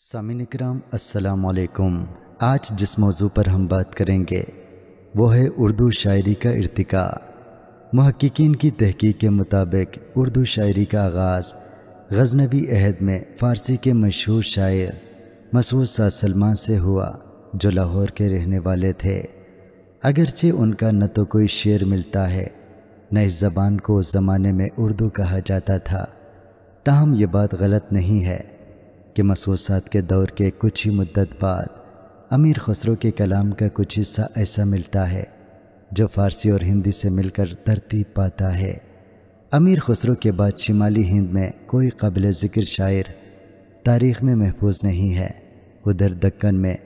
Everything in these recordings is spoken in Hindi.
सामिन कराम असलकुम आज जिस मौजू पर हम बात करेंगे वो है उर्दू शायरी का इरतिका महक्कीन की तहकीक के मुताबिक उर्दू शायरी का आगाज़ गजनबी अहद में फ़ारसी के मशहूर शायर मसूद सा सलमान से हुआ जो लाहौर के रहने वाले थे अगरचे उनका न तो कोई शेर मिलता है न इस ज़बान को उस ज़माने में उर्दू कहा जाता था ताहम ये बात गलत नहीं है कि मसूसात के दौर के कुछ ही मुद्दत बाद अमीर खसरो के कलाम का कुछ हिस्सा ऐसा मिलता है जो फ़ारसी और हिंदी से मिलकर तरतीब पाता है अमीर खसरो के बाद शिमाली हिंद में कोई कबिल ज़िक्र शायर तारीख में महफूज नहीं है उधर दक्कन में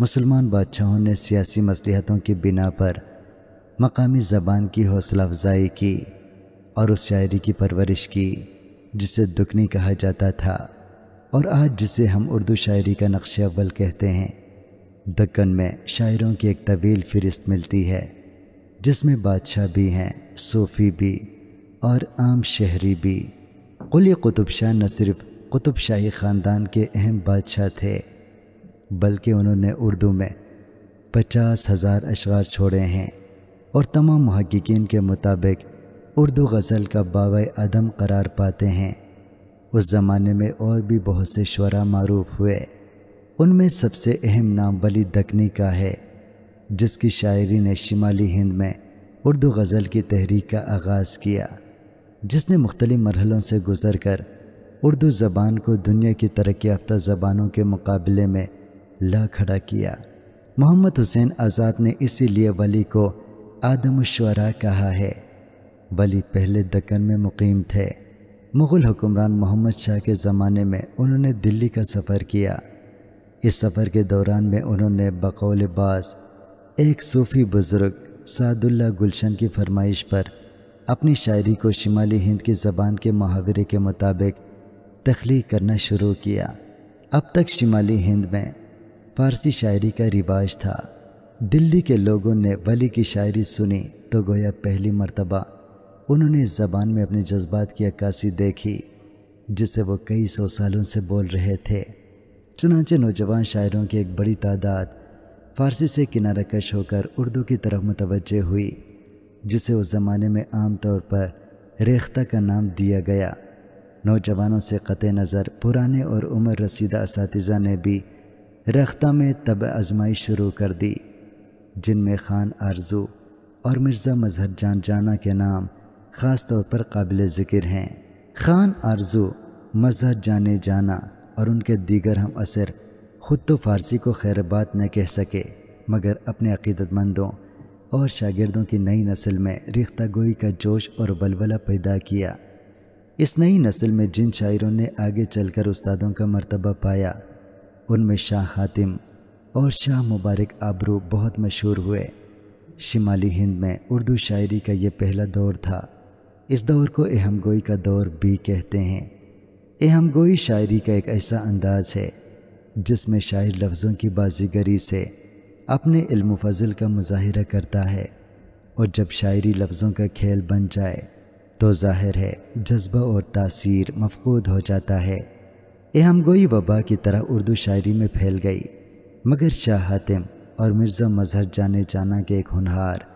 मुसलमान बादशाहों ने सियासी मसलहतों की बिना पर मकामी ज़बान की हौसला अफजाई की और उस शायरी की परवरिश की जिसे दुखनी कहा जाता था और आज जिसे हम उर्दू शायरी का नक्श अव्वल कहते हैं दक्कन में शायरों की एक तवील फहरिस्त मिलती है जिसमें बादशाह भी हैं सूफ़ी भी और आम शहरी भी कुल कुतुब शाह न सिर्फ कुतुब शाही ख़ानदान के अहम बादशाह थे बल्कि उन्होंने उर्दू में पचास हज़ार अशार छोड़े हैं और तमाम महक्कीन के मुताबिक उर्दू गज़ल का बाबा आदम करार पाते हैं उस ज़माने में और भी बहुत से शुरा मरूफ हुए उनमें सबसे अहम नाम वली दकनी का है जिसकी शायरी ने शिमाली हिंद में उर्दू गज़ल की तहरीक का आगाज़ किया जिसने मुख्तलि मरहलों से गुज़र कर उर्दू ज़बान को दुनिया की तरक् याफ्तर ज़बानों के मुकाबले में ला खड़ा किया मोहम्मद हुसैन आज़ाद ने इसीलिए वली को आदम शुरा कहा है वली पहले दक्कन में मुकीम थे मुग़ल हुक्मरान मोहम्मद शाह के ज़माने में उन्होंने दिल्ली का सफ़र किया इस सफ़र के दौरान में उन्होंने बकौल बास एक सूफ़ी बुज़ुर्ग सादुल्ला गुलशन की फरमाइश पर अपनी शायरी को शिमाली हिंद की ज़बान के मुहावरे के मुताबिक तख्लीक करना शुरू किया अब तक शिमाली हिंद में फ़ारसी शायरी का रिवाज था दिल्ली के लोगों ने वली की शायरी सुनी तो गोया पहली मरतबा उन्होंने इस जबान में अपने जज्बात की अक्कासी देखी जिसे वो कई सौ सालों से बोल रहे थे चुनाचे नौजवान शायरों की एक बड़ी तादाद फारसी से किनारा कश होकर उर्दू की तरफ मुतवजह हुई जिसे उस ज़माने में आम तौर पर रेख्ता का नाम दिया गया नौजवानों से क़त नज़र पुराने और उम्र रसीदा इस ने भी रेख्ता में तब आजमाई शुरू कर दी जिनमें खान आरजू और मिर्ज़ा मजहर जान जाना के नाम ख़ास तौर पर काबिल ज़िक्र हैं खान आरजू मजहर जाने जाना और उनके दीगर हम असर ख़ुद तो फ़ारसी को खैरबात न कह सके मगर अपने अकीदतमंदों और शागिर्दों की नई नस्ल में रिख्ता गोई का जोश और बलबला पैदा किया इस नई नस्ल में जिन शायरों ने आगे चलकर उस्तादों का मर्तबा पाया उनमें शाह हातिम और शाह मुबारक आबरू बहुत मशहूर हुए शिमाली हिंद में उर्दू शायरी का ये पहला दौर था इस दौर को अहम गोई का दौर भी कहते हैं अहम गोई शायरी का एक ऐसा अंदाज है जिसमें शायर लफ्ज़ों की बाजीगरी से अपने इल्म फजल का मुजाहरा करता है और जब शायरी लफ्ज़ों का खेल बन जाए तो जाहिर है जज्बा और तासीर मफकूद हो जाता है अहम गोई वबा की तरह उर्दू शायरी में फैल गई मगर शाह हातिम और मिर्ज़ा मजहर जाने जाना के एक होनहार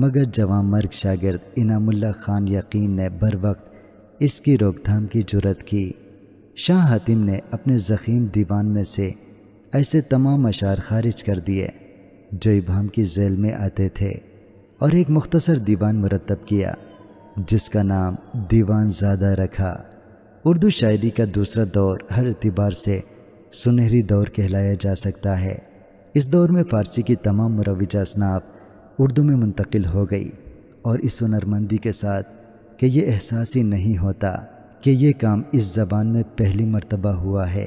मगर जवान मर्ग शागिर्द इनामुल्ला खान यकीन ने बर वक्त इसकी रोकथाम की जरूरत की शाह हतीम ने अपने ज़ख़ीम दीवान में से ऐसे तमाम अशार खारिज कर दिए जो इबाम की जेल में आते थे और एक मुख्तसर दीवान मुरतब किया जिसका नाम दीवान ज़्यादा रखा उर्दू शायरी का दूसरा दौर हर अतबार से सुनहरी दौर कहलाया जा सकता है इस दौर में फ़ारसी की तमाम मुरवजा स्नाब उर्दू में मुंतकिल हो गई और इस हनरमंदी के साथ कि यह एहसास ही नहीं होता कि यह काम इस ज़बान में पहली मरतबा हुआ है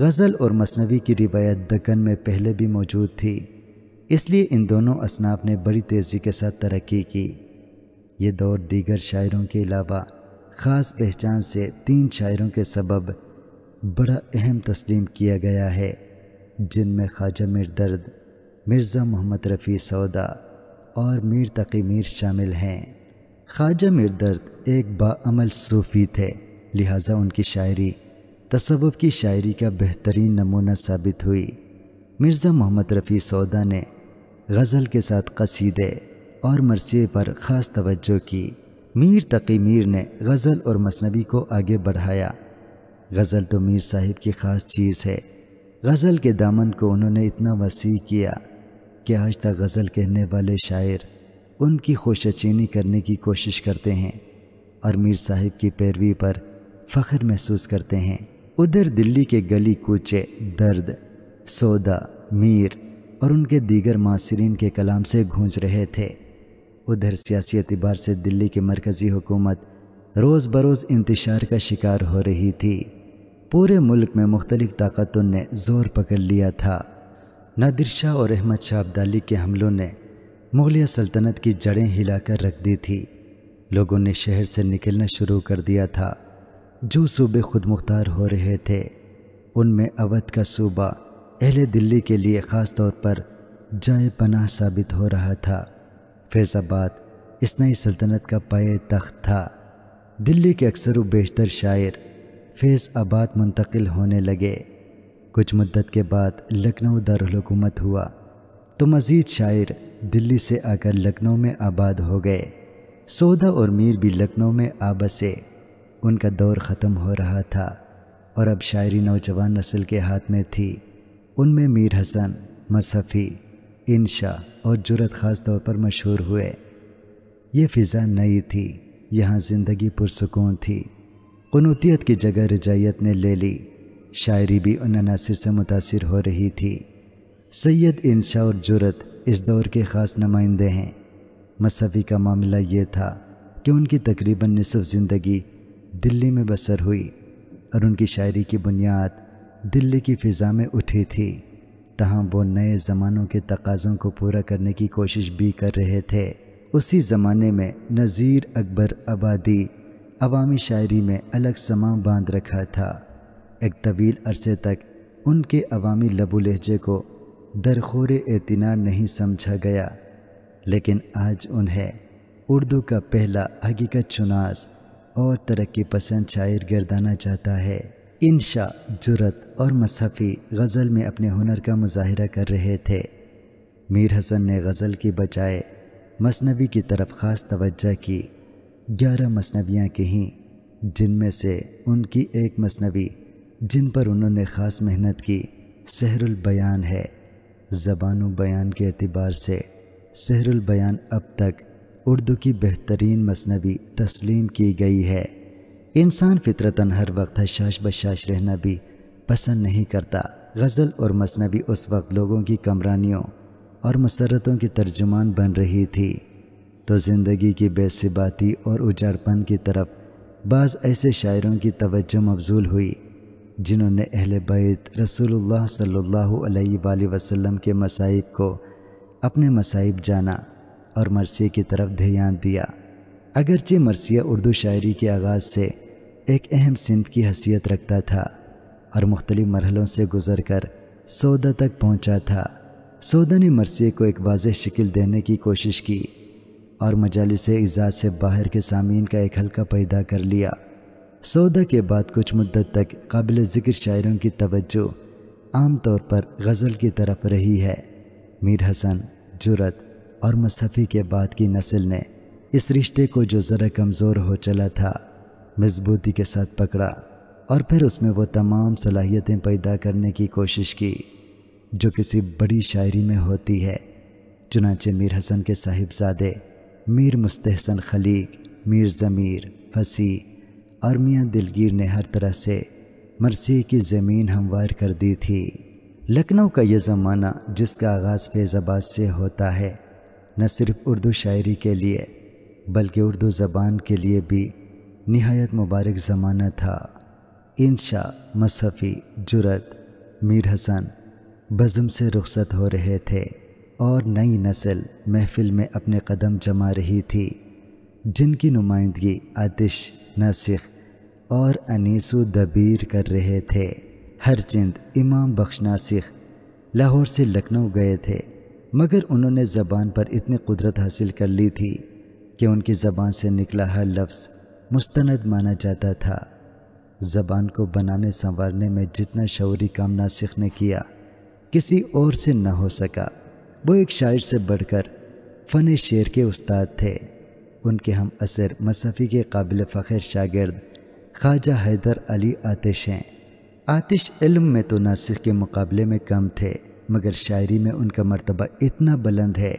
गज़ल और मसनवी की रिवायत दकन में पहले भी मौजूद थी इसलिए इन दोनों असनाफ ने बड़ी तेज़ी के साथ तरक्की की ये दौर दीगर शायरों के अलावा ख़ास पहचान से तीन शायरों के सबब बड़ा अहम तस्लीम किया गया है जिनमें ख्वाजा दर्द मिर्ज़ा मोहम्मद रफ़ी सौदा और मीर तकी मीर शामिल हैं ख्वाजा मिरदर्द एक बामल सूफ़ी थे लिहाजा उनकी शायरी तसवुफ़ की शायरी का बेहतरीन नमूना साबित हुई मिर्ज़ा मोहम्मद रफ़ी सौदा ने गज़ल के साथ कसीदे और मरसिए पर ख़ास तवज्जो की मीर तकी मीर ने गज़ल और मसनबी को आगे बढ़ाया गज़ल तो मीर साहिब की ख़ास चीज़ है गज़ल के दामन को उन्होंने इतना वसी किया कि आज तक गज़ल कहने वाले शायर उनकी खुशचीनी करने की कोशिश करते हैं और मीर साहिब की पैरवी पर फ़ख्र महसूस करते हैं उधर दिल्ली के गली कूचे दर्द सौदा मीर और उनके दीगर मासरीन के कलाम से गूंज रहे थे उधर सियासी अतबार से दिल्ली की मरकज़ी हुकूमत रोज़ बरोज़ इंतशार का शिकार हो रही थी पूरे मुल्क में मुख्तलिफ़ ताकतों ने ज़ोर पकड़ लिया था नादिर शाह और अहमद शाह अब्दाली के हमलों ने मुगलिया सल्तनत की जड़ें हिलाकर रख दी थी लोगों ने शहर से निकलना शुरू कर दिया था जो सूबे खुद मुख्तार हो रहे थे उनमें अवध का सूबा अहले दिल्ली के लिए ख़ास तौर पर जाय पनाह साबित हो रहा था फैज़ाबाद इस नई सल्तनत का पाए तख्त था दिल्ली के अक्सर व बेशतर शायर फैज़ आबाद मुंतकिल होने लगे कुछ मुद्दत के बाद लखनऊ दारकूमत हुआ तो मज़ीद शायर दिल्ली से आकर लखनऊ में आबाद हो गए सौदा और मीर भी लखनऊ में आ बसे उनका दौर ख़त्म हो रहा था और अब शायरी नौजवान नस्ल के हाथ में थी उनमें मीर हसन मसफ़ी इनशा और जुरत ख़ास तौर पर मशहूर हुए ये फ़िज़ा नई थी यहाँ ज़िंदगी पुरसकून थी कनूतीत की जगह रजाइत ने ले ली शायरी भी उन अनासर से मुतासर हो रही थी सैयद इंशा और जुरत इस दौर के ख़ास नुमाइंदे हैं मसफ़ी का मामला ये था कि उनकी तकरीबन नसफ़ ज़िंदगी दिल्ली में बसर हुई और उनकी शायरी की बुनियाद दिल्ली की फ़िज़ा में उठी थी तहाँ वो नए ज़मानों के तकाज़ों को पूरा करने की कोशिश भी कर रहे थे उसी ज़माने में नज़ीर अकबर आबादी अवामी शायरी में अलग समा बांध रखा था एक तवील अरसे तक उनके अवामी लबो लहजे को दरखोर एतना नहीं समझा गया लेकिन आज उन्हें उर्दू का पहला हकीकत चुनास और तरक्की पसंद शायर गिरदाना चाहता है इनशा जुरत और मसफ़ी गज़ल में अपने हुनर का मुजाहरा कर रहे थे मीर हसन ने गज़ल की बजाय मसनवी की तरफ ख़ास तवज्जो की ग्यारह मसनवियाँ कहीं जिनमें से उनकी एक मसनवी जिन पर उन्होंने ख़ास मेहनत की सहरुल बयान है ज़बान बयान के अतबार से सहरुल बयान अब तक उर्दू की बेहतरीन मसनवी तस्लीम की गई है इंसान फितरतन हर वक्त हशाश बशाश रहना भी पसंद नहीं करता गज़ल और मसनवी उस वक्त लोगों की कमरानियों और मसरतों की तर्जुमान बन रही थी तो ज़िंदगी की बेसिबाती और उजाड़पन की तरफ बाज़ ऐसे शायरों की तवज्जो मबजूल हुई जिन्होंने अहल बैत रसूलुल्लाह सल्लल्लाहु अलैहि वसल्लम के मसाइब को अपने मसाइब जाना और मरसिया की तरफ ध्यान दिया अगरचे मरसिया उर्दू शायरी के आगाज़ से एक अहम सिंध की हसीियत रखता था और मुख्तलि मरहलों से गुजर कर सौदा तक पहुँचा था सौदा ने मरसी को एक वाज शिकल देने की कोशिश की और मजालस एजाज से बाहर के सामीन का एक हल्का पैदा कर लिया सौदा के बाद कुछ मुद्दत तक काबिल ज़िक्र शायरों की तवज्जो आम तौर पर गज़ल की तरफ रही है मीर हसन जुरत और मसफ़ी के बाद की नस्ल ने इस रिश्ते को जो ज़रा कमज़ोर हो चला था मजबूती के साथ पकड़ा और फिर उसमें वो तमाम सलाहियतें पैदा करने की कोशिश की जो किसी बड़ी शायरी में होती है चुनाचे मीर हसन के साहिबजादे मीर मुस्तहसन खलीक मीर ज़मीर फसी और मियाँ दिलगीर ने हर तरह से मरसी की ज़मीन हमवार कर दी थी लखनऊ का यह ज़माना जिसका आगाज़ फैज़ाबाद से होता है न सिर्फ उर्दू शायरी के लिए बल्कि उर्दू ज़बान के लिए भी नहायत मुबारक ज़माना था शाह मसफ़ी जुरत मीर हसन बज़म से रुखसत हो रहे थे और नई नस्ल महफिल में अपने कदम जमा रही थी जिनकी नुमाइंदगी आतिश नसीख और अनीसु दबीर कर रहे थे हरचंद इमाम बख्श नासिख लाहौर से लखनऊ गए थे मगर उन्होंने ज़बान पर इतनी कुदरत हासिल कर ली थी कि उनकी ज़बान से निकला हर लफ्ज़ मुस्तंद माना जाता था ज़बान को बनाने संवारने में जितना शौरी काम नासिख ने किया किसी और से ना हो सका वो एक शायर से बढ़कर फ़न शेर के उस्ताद थे उनके हम असर मसफ़ी के काबिल फ़खिर शागिर्द ख्वाजा हैदर अली आतिश हैं आतिश इल्म में तो नासिक के मुकाबले में कम थे मगर शायरी में उनका मरतबा इतना बुलंद है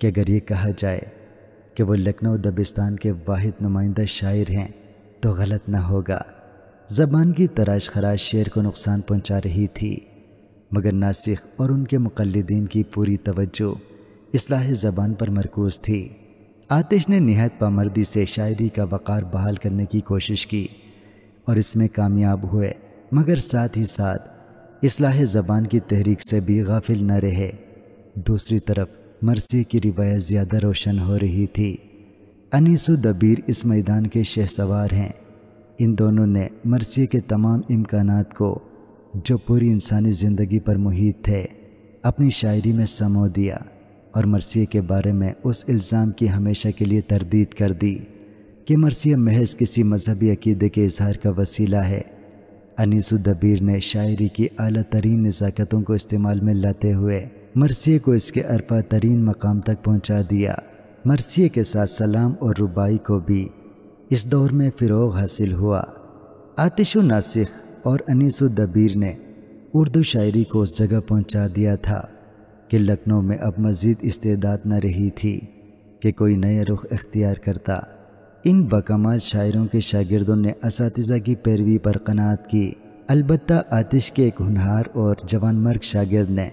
कि अगर ये कहा जाए कि वो लखनऊ दबिस्तान के वाहिद नुमाइंदा शायर हैं तो गलत ना होगा ज़बान की तराश खराश शेर को नुकसान पहुंचा रही थी मगर नासिक और उनके मुकलदीन की पूरी तवज्जो इसलाह ज़बान पर मरकूज़ थी आतिश ने नहायत पामर्दी से शायरी का वक़ार बहाल करने की कोशिश की और इसमें कामयाब हुए मगर साथ ही साथ इसलाह ज़बान की तहरीक से भी गाफिल न रहे दूसरी तरफ मरसी की रिवायत ज़्यादा रोशन हो रही थी अनीसु दबीर इस मैदान के शहसवार हैं इन दोनों ने मरसी के तमाम इम्कान को जो पूरी इंसानी ज़िंदगी पर मुहित थे अपनी शायरी में समो दिया और मरसिए के बारे में उस इल्ज़ाम की हमेशा के लिए तरदीद कर दी कि मरसी महज किसी मजहबी अकीदे के इजहार का वसीला है अनीसुद्दबीर ने शायरी की अली तरीन नज़ाकतों को इस्तेमाल में लाते हुए मरसिए को इसके अरपा तरीन मकाम तक पहुँचा दिया मरसिए के साथ सलाम और रुबाई को भी इस दौर में फ़िरोग हासिल हुआ आतिश नासिक और अनीसुद्दबीर ने उर्दू शायरी को उस जगह पहुँचा दिया था कि लखनऊ में अब मज़ीद इस्तेदाद न रही थी कि कोई नया रुख इख्तियार करता इन बकमाल शायरों के शागिर्दों ने इस की पैरवी पर कनात की अलबत् आतिश के एक हनहार और जवान मर्ग शागिर्द ने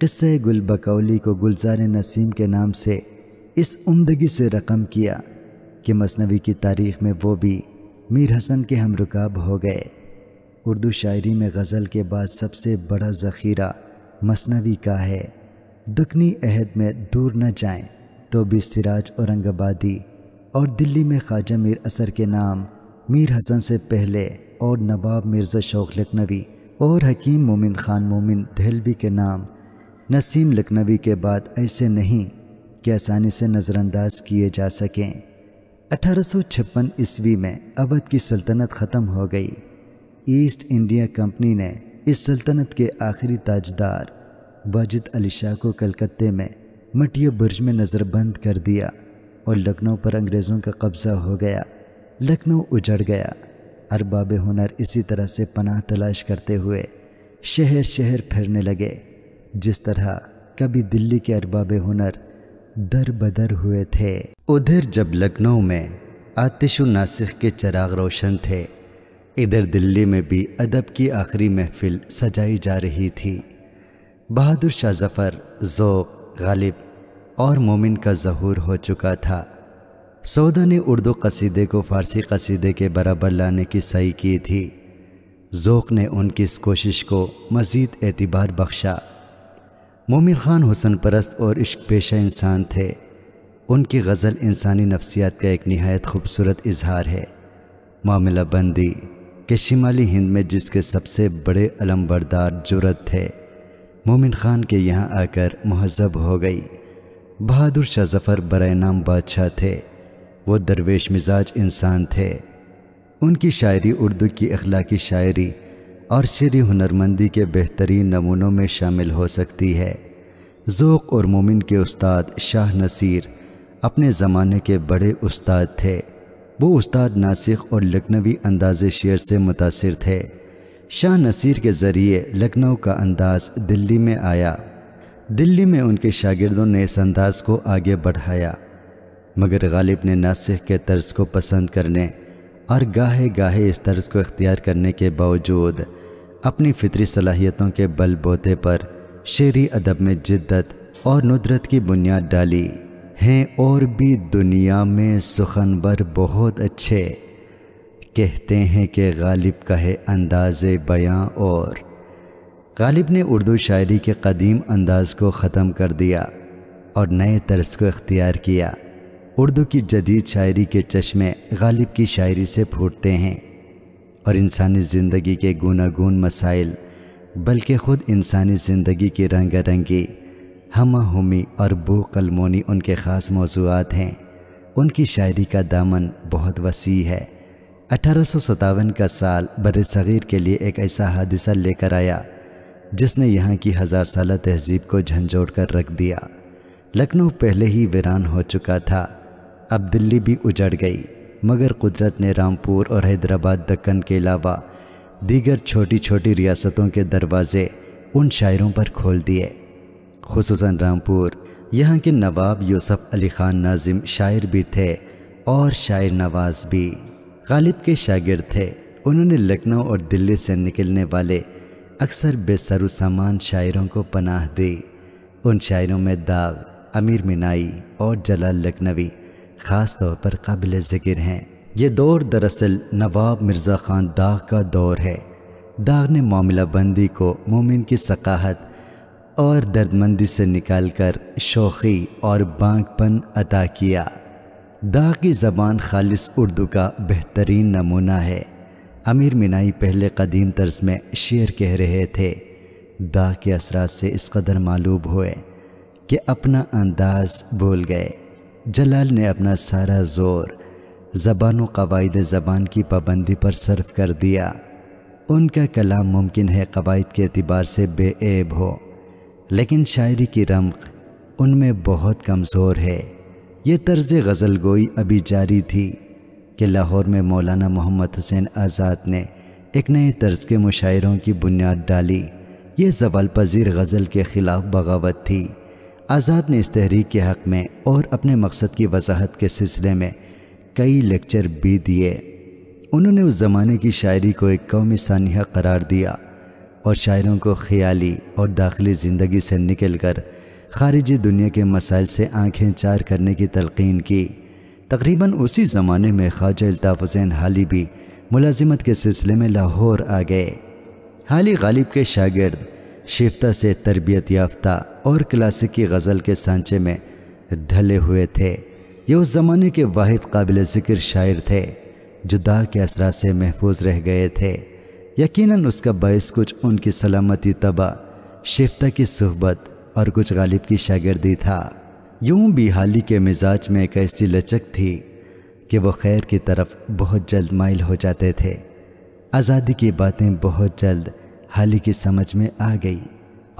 किस्से गुल बकौली को गुलजार नसीम के नाम से इस उमदगी से रकम किया कि मसनवी की तारीख में वो भी मीर हसन के हम रुकाब हो गए उर्दू शायरी में गज़ल के बाद सबसे बड़ा ज़ख़ीरा मसनवी का है दखनी अहद में दूर न जाएं तो भी सिराज औरंगाबादी और दिल्ली में ख्वाजा मीर असर के नाम मीर हसन से पहले और नवाब मिर्ज़ा शौक लखनवी और हकीम मोमिन खान मोमिन दहलवी के नाम नसीम लखनवी के बाद ऐसे नहीं कि आसानी से नज़रअंदाज किए जा सकें छप्पन ईस्वी में अवध की सल्तनत ख़त्म हो गई ईस्ट इंडिया कंपनी ने इस सल्तनत के आखिरी ताजदार वाजिद अली शाह को कलकत्ते में मटिया बुर्ज में नज़रबंद कर दिया और लखनऊ पर अंग्रेज़ों का कब्ज़ा हो गया लखनऊ उजड़ गया अरबाब हुनर इसी तरह से पनाह तलाश करते हुए शहर शहर फिरने लगे जिस तरह कभी दिल्ली के अरबाब हुनर दर बदर हुए थे उधर जब लखनऊ में आतिश नासिक के चराग रोशन थे इधर दिल्ली में भी अदब की आखिरी महफिल सजाई जा रही थी बहादुर शाह जफ़र ज़ोक गालिब और मोमिन का जहूर हो चुका था सौदा ने उर्दू कसीदे को फ़ारसी कसीदे के बराबर लाने की सही की थी ज़ोक ने उनकी इस कोशिश को मज़ीद एतबार बख्शा मोमिन खान हुसन परस्त और इश्क पेशा इंसान थे उनकी गज़ल इंसानी नफसियात का एक नहायत खूबसूरत इजहार है मामला बंदी के शिमाली हिंद में जिसके सबसे बड़े अलमबरदार जुरत थे मोमिन खान के यहाँ आकर महजब हो गई बहादुर शाह जफ़र बर नाम बादशाह थे वो दरवेश मिजाज इंसान थे उनकी शायरी उर्दू की अखलाकी शायरी और शरी हुनरमंदी के बेहतरीन नमूनों में शामिल हो सकती है ज़ोक और मोमिन के उस्ताद शाह नसीर अपने ज़माने के बड़े उस्ताद थे वो उस्ताद नासिक और लखनवी अंदाज शेर से मुतासर थे शाह नसीर के ज़रिए लखनऊ का अंदाज दिल्ली में आया दिल्ली में उनके शागिर्दों ने इस अंदाज को आगे बढ़ाया मगर गालिब ने नासिक के तर्ज को पसंद करने और गाहे गाहे इस तर्ज को इख्तियार करने के बावजूद अपनी फितरी सलाहियतों के बल बोते पर शेरी अदब में जिद्दत और नुदरत की बुनियाद डाली हैं और भी दुनिया में सुखनवर बहुत अच्छे कहते हैं कि गालिब का है अंदाज बयां और गालिब ने उर्दू शायरी के कदीम अंदाज को ख़त्म कर दिया और नए तर्ज को इख्तियार किया उर्दू की जदीद शायरी के चश्मे गालिब की शायरी से फूटते हैं और इंसानी ज़िंदगी के गुनागुन मसाइल बल्कि ख़ुद इंसानी ज़िंदगी की रंगारंगी हम हमी और बो कलमोनी उनके ख़ास मौजूद हैं उनकी शायरी का दामन बहुत वसी है अठारह का साल बर सग़ीर के लिए एक ऐसा हादसा लेकर आया जिसने यहाँ की हज़ार साल तहजीब को झंझोड़ कर रख दिया लखनऊ पहले ही वीरान हो चुका था अब दिल्ली भी उजड़ गई मगर कुदरत ने रामपुर और हैदराबाद दक्कन के अलावा दीगर छोटी छोटी रियासतों के दरवाज़े उन शायरों पर खोल दिए खसूस रामपुर यहाँ के नवाब यूसफ़ अली ख़ान नाजिम शायर भी थे और शायर नवाज भी गालिब के शागिर्द थे उन्होंने लखनऊ और दिल्ली से निकलने वाले अक्सर बेसरु सामान शायरों को पनाह दी उन शायरों में दाग अमीर मिनाई और जलाल लखनवी ख़ास तौर पर काबिल ज़िक्र हैं ये दौर दरअसल नवाब मिर्ज़ा ख़ान दाग का दौर है दाग ने मामला बंदी को मोमिन की सकाहत और दर्दमंदी से निकालकर शौक़ी और बांकपन अदा किया दा की ज़बान खालिस उर्दू का बेहतरीन नमूना है अमीर मिनाई पहले कदीम तर्ज में शेर कह रहे थे दा के असरा से इस कदर मालूम हुए कि अपना अंदाज भूल गए जलाल ने अपना सारा जोर ज़बान कवायद ज़बान की पाबंदी पर सर्फ कर दिया उनका कलाम मुमकिन है कवायद के अतबार से बेअब हो लेकिन शायरी की रमक उनमें बहुत कमज़ोर है ये तर्ज गज़ल गोई अभी जारी थी कि लाहौर में मौलाना मोहम्मद हुसैन आज़ाद ने एक नए तर्ज के मुशायरों की बुनियाद डाली ये जवाल पजीर गज़ल के ख़िलाफ़ बगावत थी आज़ाद ने इस तहरीक के हक़ में और अपने मकसद की वजाहत के सिलसिले में कई लेक्चर भी दिए उन्होंने उस ज़माने की शायरी को एक कौमी सानिहा करार दिया और शायरों को ख्याली और दाखिली ज़िंदगी से निकल कर खारिजी दुनिया के मसाइल से आंखें चार करने की तलकिन की तकरीबन उसी ज़माने में ख्वाजा अल्ताफ़ हुसैन हाली भी मुलाजिमत के सिलसिले में लाहौर आ गए हाली गालिब के शागिर्द शिफ्ता से तरबियत याफ्ता और क्लासिकी गज़ल के सांचे में ढले हुए थे ये उस ज़माने के वाहिद काबिल ज़िक्र शायर थे जो दाह के असरा से महफूज रह गए थे यकीनन उसका बायस कुछ उनकी सलामती तबाह शिफ्ता की सहबत और कुछ गालिब की शागिर्दी था यूं भी हाली के मिजाज में एक ऐसी लचक थी कि वो खैर की तरफ बहुत जल्द माइल हो जाते थे आज़ादी की बातें बहुत जल्द हाली की समझ में आ गई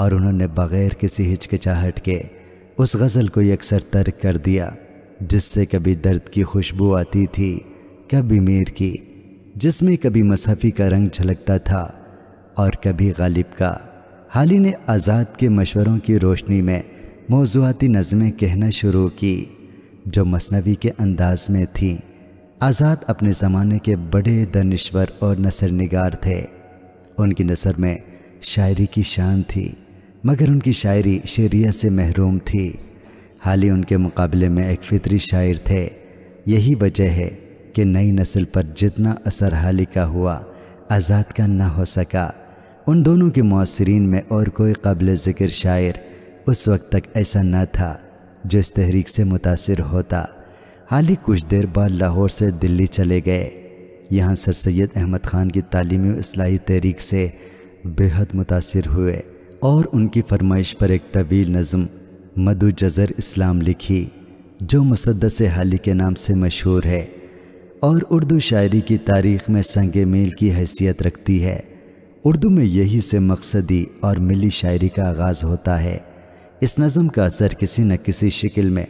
और उन्होंने बग़ैर किसी हिचकिचाहट के उस गज़ल को अक्सर तर्क कर दिया जिससे कभी दर्द की खुशबू आती थी कभी मीर की जिसमें कभी मसहफी का रंग झलकता था और कभी गालिब का हाल ही ने आज़ाद के मशवरों की रोशनी में मौजूदी नज़में कहना शुरू की जो मसनवी के अंदाज में थी आज़ाद अपने ज़माने के बड़े दनश्वर और नसर नगार थे उनकी नसर में शायरी की शान थी मगर उनकी शायरी शेरिया से महरूम थी हाल ही उनके मुकाबले में एक फितरी शायर थे यही वजह है कि नई नस्ल पर जितना असर हाली का हुआ आज़ाद का ना हो सका उन दोनों के मौसरीन में और कोई कबल ज़िक्र शायर उस वक्त तक ऐसा न था जो इस तहरीक से मुतासर होता हाल ही कुछ देर बाद लाहौर से दिल्ली चले गए यहाँ सर सैद अहमद ख़ान की तालीमी असलाही तहरीक से बेहद मुतासर हुए और उनकी फरमाइश पर एक तवील नज़म मधु जज़र इस्लाम लिखी जो मुसदस हाली के नाम से मशहूर है और उर्दू शायरी की तारीख़ में संग मील की हैसियत रखती है उर्दू में यही से मकसदी और मिली शायरी का आगाज़ होता है इस नज़म का असर किसी न किसी शिकिल में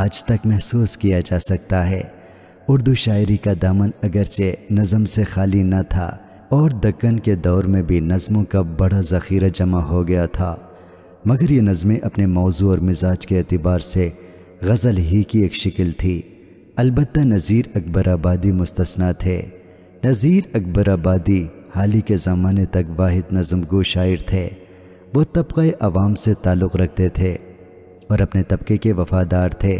आज तक महसूस किया जा सकता है उर्दू शायरी का दामन अगरचे नज़म से खाली न था और दक्कन के दौर में भी नज़मों का बड़ा ज़ख़ीरा जमा हो गया था मगर ये नज़में अपने मौजू और मिजाज के अतबार से गज़ल ही की एक शिकिल थी अलबत् नज़ीर अकबर आबादी मुस्तना थे नज़ीर अकबर आबादी हाल ही के ज़माने तक वाहिद गो शायर थे वो तबके आवाम से ताल्लुक़ रखते थे और अपने तबके के वफ़ादार थे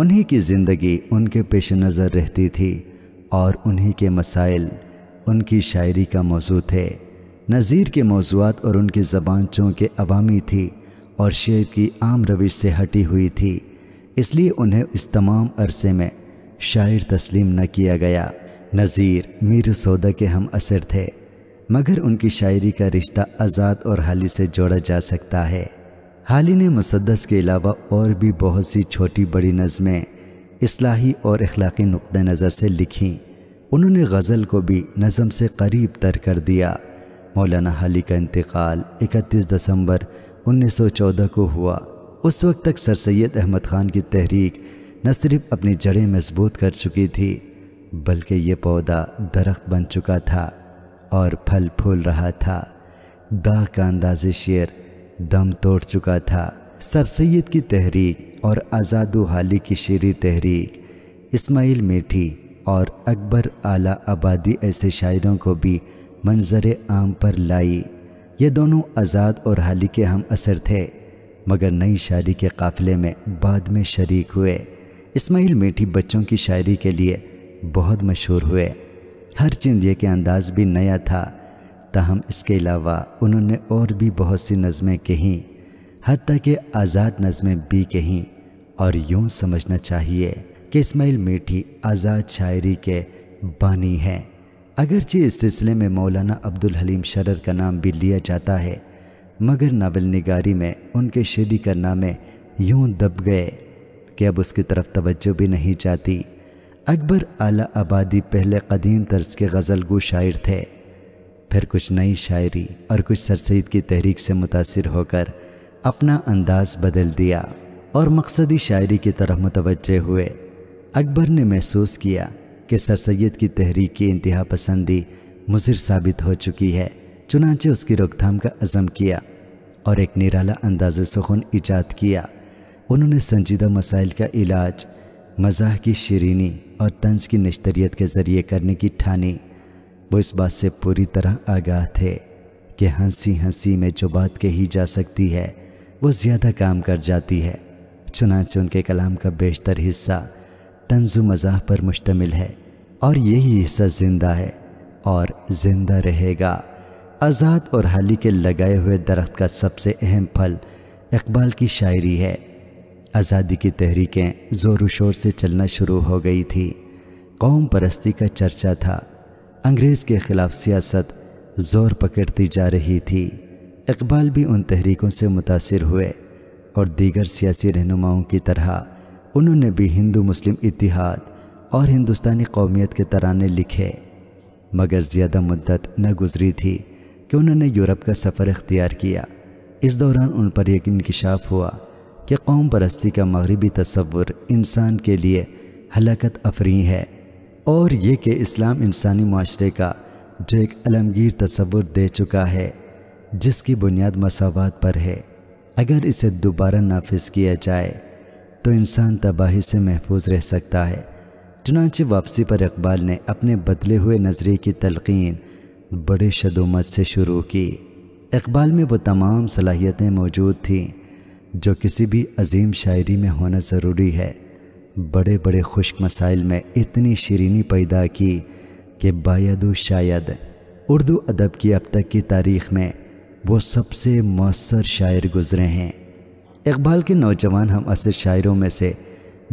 उन्हीं की ज़िंदगी उनके पेश नज़र रहती थी और उन्हीं के मसाइल उनकी शायरी का मौजू थे नज़ीर के मौजूद और उनकी ज़बान चूँकि अवामी थी और शेर की आम रविश से हटी हुई थी इसलिए उन्हें इस तमाम अरसे में शायर तस्लीम न किया गया नज़ीर मीर सौदा के हम असर थे मगर उनकी शायरी का रिश्ता आज़ाद और हाली से जोड़ा जा सकता है हाली ने मुसदस के अलावा और भी बहुत सी छोटी बड़ी नज़में असलाही और अखलाक़ी नुक़ नज़र से लिखीं उन्होंने गज़ल को भी नज़म से करीब तर कर दिया मौलाना हाली का इंतकाल 31 दिसंबर 1914 को हुआ उस वक्त तक सर सैद अहमद ख़ान की तहरीक न सिर्फ अपनी जड़ें मजबूत कर चुकी थी बल्कि ये पौधा दरख्त बन चुका था और फल फूल रहा था दाह का अंदाज शेर दम तोड़ चुका था सर सैद की तहरीक और आज़ाद हाली की शेरी तहरीक इस्माइल मेठी और अकबर आला आबादी ऐसे शायरों को भी मंजर आम पर लाई ये दोनों आज़ाद और हाली के हम असर थे मगर नई शायरी के काफ़िले में बाद में शरीक हुए इस्माइल मेठी बच्चों की शायरी के लिए बहुत मशहूर हुए हर चिंदिये के अंदाज भी नया था तहम इसके अलावा उन्होंने और भी बहुत सी नज़में कहीं हती के आज़ाद नज़में भी कहीं और यूँ समझना चाहिए कि इसमाइल मीठी आज़ाद शायरी के बानी हैं अगरचे इस सिलसिले में मौलाना अब्दुल हलीम शरर का नाम भी लिया जाता है मगर नावल निगारी में उनके शेरी करना नामे यूँ दब गए कि अब उसकी तरफ तवज्जो भी नहीं जाती अकबर आला आबादी पहले कदीम तर्ज के गज़ल गो शायर थे फिर कुछ नई शायरी और कुछ सैद की तहरीक से मुतासर होकर अपना अंदाज बदल दिया और मकसदी शायरी की तरफ मुतव हुए अकबर ने महसूस किया कि सर सैद की तहरीक की इंतहा पसंदी मुजिर साबित हो चुकी है चुनाचे उसकी रोकथाम का अज़म किया और एक निराला अंदाज सुखन ईजाद किया उन्होंने संजीदा मसाइल का इलाज मजाह की शरीनी और तंज की नश्तरीत के ज़रिए करने की ठानी वो इस बात से पूरी तरह आगाह थे कि हंसी हंसी में जो बात कही जा सकती है वो ज़्यादा काम कर जाती है चुनाच उनके कलाम का बेशतर हिस्सा तंजु मजाह पर मुश्तमिल है और यही हिस्सा ज़िंदा है और ज़िंदा रहेगा आज़ाद और हाली के लगाए हुए दरख्त का सबसे अहम फल इकबाल की शायरी है आज़ादी की तहरीकें ज़ोर शोर से चलना शुरू हो गई थी कौम परस्ती का चर्चा था अंग्रेज़ के ख़िलाफ़ सियासत ज़ोर पकड़ती जा रही थी इकबाल भी उन तहरीकों से मुतासर हुए और दीगर सियासी रहनुमाओं की तरह उन्होंने भी हिंदू मुस्लिम इतिहाद और हिंदुस्तानी कौमियत के तराने लिखे मगर ज़्यादा मुद्दत न गुजरी थी कि उन्होंने यूरोप का सफ़र इख्तियार किया इस दौरान उन पर एक इनकशाफ हुआ कि कौम परस्ती का मगरबी तस्वुर इंसान के लिए हलाकत अफरी है और ये कि इस्लाम इंसानी माशरे का जो एक अलमगीर तस्वुर दे चुका है जिसकी बुनियाद मसावत पर है अगर इसे दोबारा नाफिज किया जाए तो इंसान तबाही से महफूज रह सकता है चुनाच वापसी पर इकबाल ने अपने बदले हुए नज़रिए की तलकिन बड़े शदोमत से शुरू की इकबाल में वो तमाम सलाहियतें मौजूद थीं जो किसी भी अजीम शायरी में होना ज़रूरी है बड़े बड़े खुश्क मसाइल में इतनी शरीनी पैदा की कि बायद शायद उर्दू अदब की अब तक की तारीख में वो सबसे मौसर शायर गुज़रे हैं इकबाल के नौजवान हम असर शायरों में से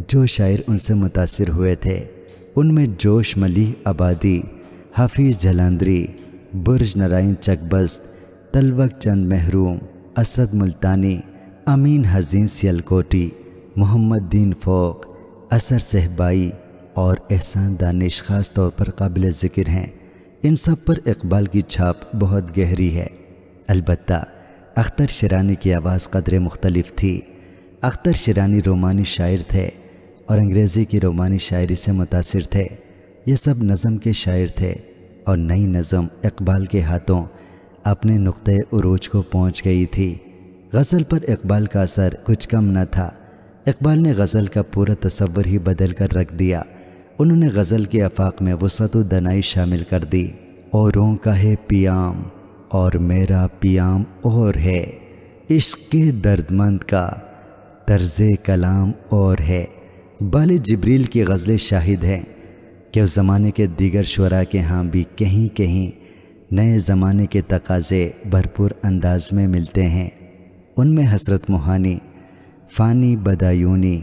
जो शायर उनसे मुतासर हुए थे उनमें जोश मली आबादी हफीज जलंदरी बुरज नारायण चकबस्त तलबक चंद महरूम असद मुल्तानी अमीन हजीन सियलकोटी मोहम्मद दीन फ़ोक असर सहबाई और एहसान दानिश ख़ास तौर पर काबिल ज़िक्र हैं इन सब पर इकबाल की छाप बहुत गहरी है अलबत् अख्तर शरानी की आवाज़ कदर मुख्तलिफ थी अख्तर शरानी रोमानी शायर थे और अंग्रेज़ी की रोमानी शायरी से मुतासर थे ये सब नज़म के शायर थे और नई नज़म इकबाल के हाथों अपने नुक़ अरूज को पहुँच गई थी गज़ल पर इकबाल का असर कुछ कम न था इकबाल ने गज़ल का पूरा तस्वर ही बदल कर रख दिया उन्होंने गज़ल के अफाक में वसत दनाई शामिल कर दी औरों का है पियाम और मेरा पियाम और है इश्क के दर्दमंद का तर्ज कलाम और है बाल जबरील की गज़लें शाहिद हैं कि उस ज़माने के दीगर शुरा के यहाँ भी कहीं कहीं नए ज़माने के तकाज़े भरपूर अंदाज में मिलते हैं उनमें हसरत मोहानी फ़ानी बदायूनी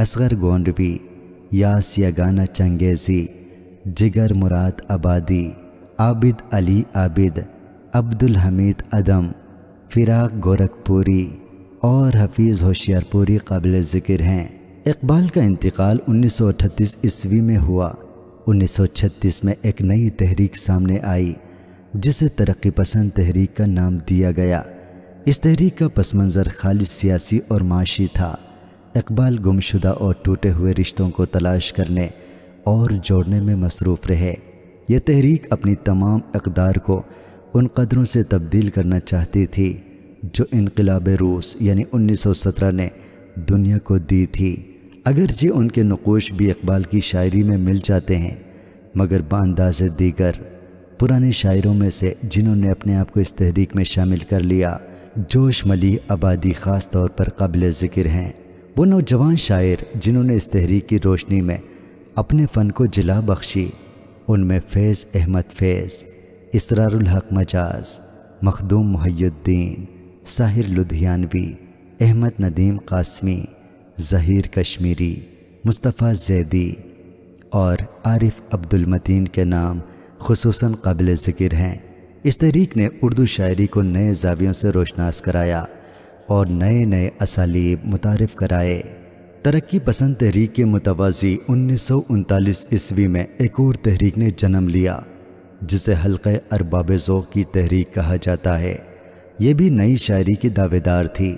असगर गोंडवी यास यगाना चंगेज़ी जिगर मुराद आबादी आबिद अली आबिद अब्दुल हमीद अदम फिराक गोरखपुरी और हफीज़ होशियारपुरी काबिल ज़िक्र हैं इकबाल का इंतकाल 1938 ईस्वी में हुआ 1936 में एक नई तहरीक सामने आई जिसे तरक्की पसंद तहरीक का नाम दिया गया इस तहरीक का पस मंज़र खालिद सियासी और माशी था इकबाल गुमशुदा और टूटे हुए रिश्तों को तलाश करने और जोड़ने में मसरूफ़ रहे यह तहरीक अपनी तमाम अकदार को उन कदरों से तब्दील करना चाहती थी जो इनकलाब रूस यानी 1917 ने दुनिया को दी थी अगरचे उनके नकोश भी इकबाल की शायरी में मिल जाते हैं मगर बानदाज दीगर पुराने शायरों में से जिन्होंने अपने आप को इस तहरीक में शामिल कर लिया जोश मली आबादी ख़ास तौर पर काबिल ज़िक्र हैं वो नौजवान शायर जिन्होंने इस तहरीक की रोशनी में अपने फ़न को जिला बख्शी उनमें फैज़ अहमद फैज़ इसरारहक मजाज मखदूम मुहैद्दीन साहिर लुधियानवी अहमद नदीम कासमी जहीर कश्मीरी मुस्तफ़ा जैदी और आरिफ अब्दुलमतीन के नाम खसूस काबिल ज़िक्र हैं इस तहरीक ने उर्दू शायरी को नए जावियों से रोशनास कराया और नए नए असालीब मुतारफ़ कराए तरक्की पसंद तहरीक के मुतवाजी उन्नीस ईस्वी में एक और तहरीक ने जन्म लिया जिसे हल्क़ अरबाब ज़ोक की तहरीक कहा जाता है ये भी नई शायरी की दावेदार थी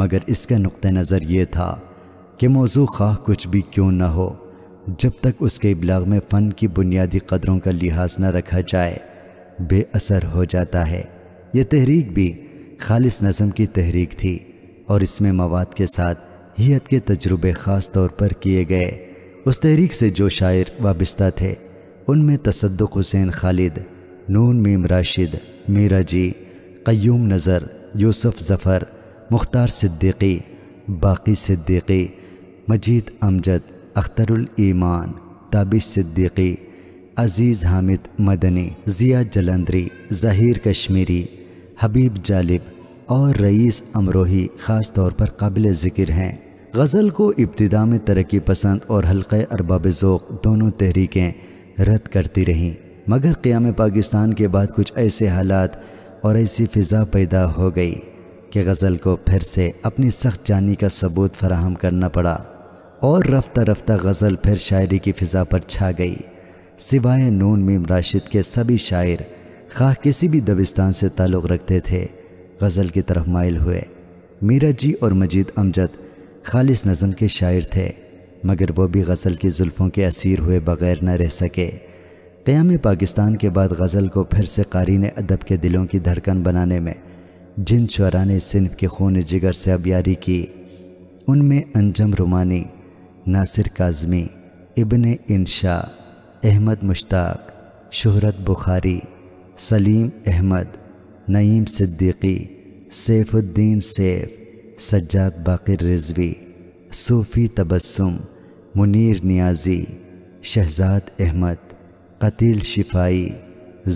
मगर इसका नुक़ नज़र ये था कि मौजू खा कुछ भी क्यों न हो जब तक उसके इबलाग में फ़न की बुनियादी कदरों का लिहाज न रखा जाए बेअसर हो जाता है ये तहरीक भी खालिस नज़म की तहरीक थी और इसमें मवाद के साथ हीत के तजुर्बे ख़ास तौर पर किए गए उस तहरीक से जो शायर वाबस्ता थे उनमें तसद्दुक हुसैन खालिद नून मीम राशिद मीरा जी कयूम नज़र यूसुफ ज़फ़र मुख्तार सिद्दीकी बाकी सिद्दीकी मजीद अमजद अख्तरुल ईमान ताबिश सिद्दीकी अजीज़ हामिद मदनी ज़िया जलंदरी ज़हीर कश्मीरी हबीब जालिब और रईस अमरोही ख़ास तौर पर काबिल ज़िक्र हैं गज़ल को इब्तदा में तरक्की पसंद और हल्के अरबाब ज़ोक़ दोनों तहरीकें रद्द करती रहीं मगर क़्याम पाकिस्तान के बाद कुछ ऐसे हालात और ऐसी फ़िज़ा पैदा हो गई कि गज़ल को फिर से अपनी सख्त जानी का सबूत फराहम करना पड़ा और रफ्ता रफ्ता गज़ल फिर शायरी की फ़िज़ा पर छा गई सिवाय नून मीम राशिद के सभी शायर खा किसी भी दबिस्तान से ताल्लुक़ रखते थे गज़ल की तरफ माइल हुए मीरा जी और मजीद अमजद खालिस नज़म के शायर थे मगर वो भी गज़ल की जुल्फ़ों के असीर हुए बग़ैर न रह सके क़याम पाकिस्तान के बाद गज़ल को फिर से कारीन अदब के दिलों की धड़कन बनाने में जिन शुरा ने सिनफ के खून जिगर से अब यारी की उनमें अंजम रुमानी नासिर काजमी इबन इनशा अहमद मुश्ताक शहरत बुखारी सलीम अहमद नईम सिद्दीकी सैफुद्दीन सैफ सज्जाद बाकिर रिजवी सूफ़ी तबस्सुम मुनीर नियाजी शहजाद अहमद कतील शिफाई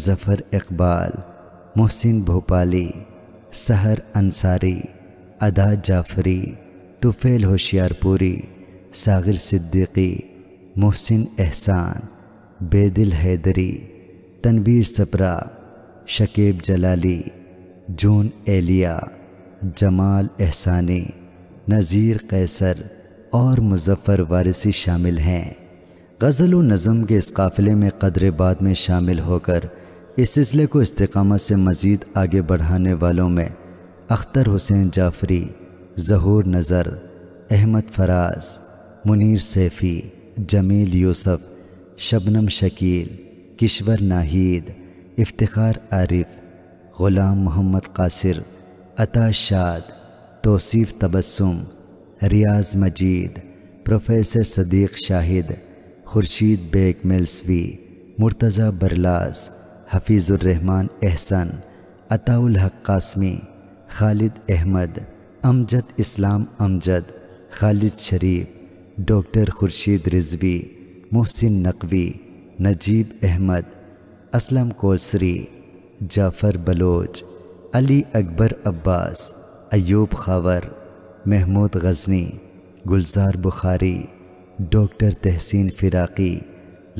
ज़फ़र इकबाल मोहसिन भोपाली सहर अंसारी अदा जाफरी तुफ़ैल होशियारपुरी सागर सिद्दीकी मोहसिन एहसान बेदिल हैदरी तनवीर सपरा शकेब जलाली जून एलिया जमाल एहसानी नज़ीर कैसर और मुजफ़र वारिसी शामिल हैं गज़ल व नज़म के इस काफ़िले में कदर बाद में शामिल होकर इस सिलसिले को इस्तकामत से मज़ीद आगे बढ़ाने वालों में अख्तर हुसैन जाफरी जहूर नज़र अहमद फराज मुनीर सैफ़ी जमील यूसफ़ शबनम शकील किश्वर नाहिद इफ्तार आरिफ ग़ुलाम Mohammad Qasir Ata Shad Tauseef Tabassum Riaz Majeed professor Sadiq Shahid Khurshid Baig Milsvi Murtaza Barlas Hafeezurrahman Ahsan Ataul Haq Qasmi Khalid Ahmad Amjad Islam Amjad Khalid Sharif doctor Khurshid Rizvi Mohsin Naqvi Najeeb Ahmad Aslam Kausari Jafar Baloch Ali Akbar Abbas Ayub Khawar Mahmood Ghazni Gulzar Bukhari doctor Tehseen Firaqi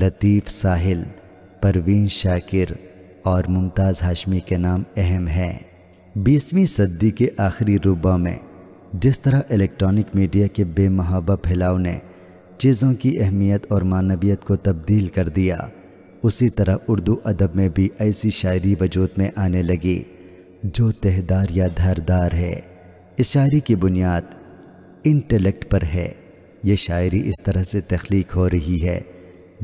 Latif Sahil Parveen Shakir और मुमताज़ हाशमी के नाम अहम हैं बीसवीं सदी के आखिरी रुबा में जिस तरह इलेक्ट्रॉनिक मीडिया के बेमहाबा फैलाव ने चीज़ों की अहमियत और मानवीयत को तब्दील कर दिया उसी तरह उर्दू अदब में भी ऐसी शायरी वजूद में आने लगी जो तहदार या धारदार है इस शायरी की बुनियाद इंटेलेक्ट पर है ये शायरी इस तरह से तख्लीक हो रही है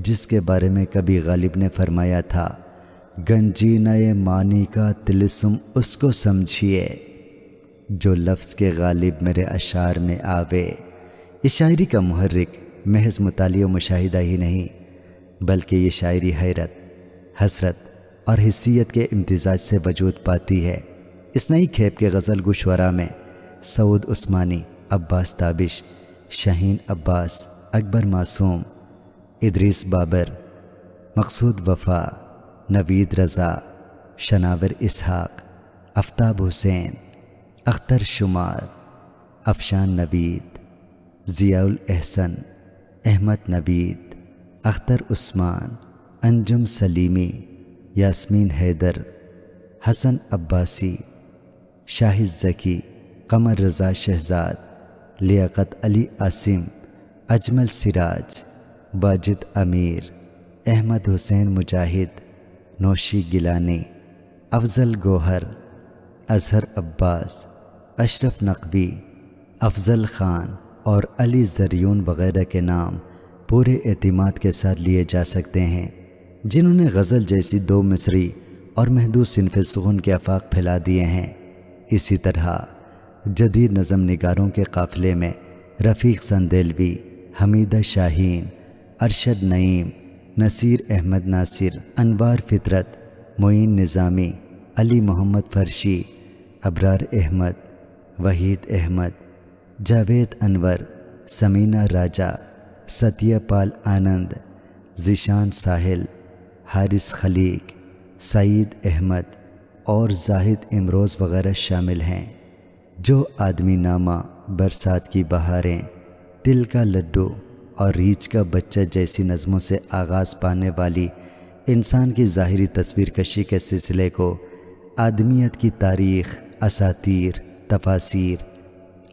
जिसके बारे में कभी गालिब ने फरमाया था गंजी नए मानी का तिलसम उसको समझिए जो लफ्ज़ के गालिब मेरे अशार में आवे इस शायरी का महर्रिक महज मताली मुशाहिदा ही नहीं बल्कि ये शायरी हैरत हसरत और हिस्सीत के इम्तजाज से वजूद पाती है इस नई खेप के गज़ल गुशवरा में सऊद उस्मानी अब्बास ताबिश शहीन अब्बास अकबर मासूम इदरीस बाबर मकसूद वफा नवीद रज़ा शनावर इसहाक आफ्ताब हुसैन अख्तर शुमार अफशान नवीद ज़ियाउल एहसन अहमद नबीद अख्तर उस्मान अंजुम सलीमी यास्मीन हैदर हसन अब्बासी शाहिद जकी कमर रज़ा शहजाद लियाकत अली आसिम अजमल सिराज वाजिद अमीर अहमद हुसैन मुजाहिद नौशी गिलानी अफजल गोहर अजहर अब्बास अशरफ नकवी अफजल ख़ान और अली जरियून वगैरह के नाम पूरे अतमाद के साथ लिए जा सकते हैं जिन्होंने गज़ल जैसी दो मिसरी और महदूद सिनफ सुगुन के अफाक फैला दिए हैं इसी तरह जदीद नज़म नगारों के काफ़िले में रफ़ीक संदेलवी हमीदा शाहीन अरशद नईम नसीर अहमद नासिर अनवार फितरत मोइन निज़ामी अली मोहम्मद फरशी अबरार अहमद वहीद अहमद जावेद अनवर समीना राजा सत्यपाल आनंद जिशान साहिल हारिस खलीक सईद अहमद और जाहिद इमरोज़ वगैरह शामिल हैं जो आदमी नामा बरसात की बहारें दिल का लड्डू और रीछ का बच्चा जैसी नज़मों से आगाज़ पाने वाली इंसान की ज़ाहरी तस्वीर कशी के सिलसिले को आदमियत की तारीख असातीर तफासिर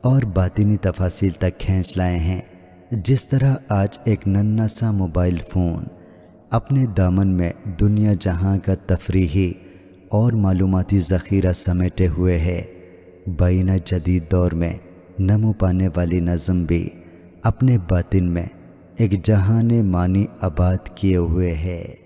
और बातिनी तफासिल तक खींच लाए हैं जिस तरह आज एक नन्ना सा मोबाइल फ़ोन अपने दामन में दुनिया जहां का तफरीही और मालूमती ज़ख़ीरा समेटे हुए है बीना जदीद दौर में नमो पाने वाली नज़म भी अपने बातिन में एक जहाने मानी आबाद किए हुए है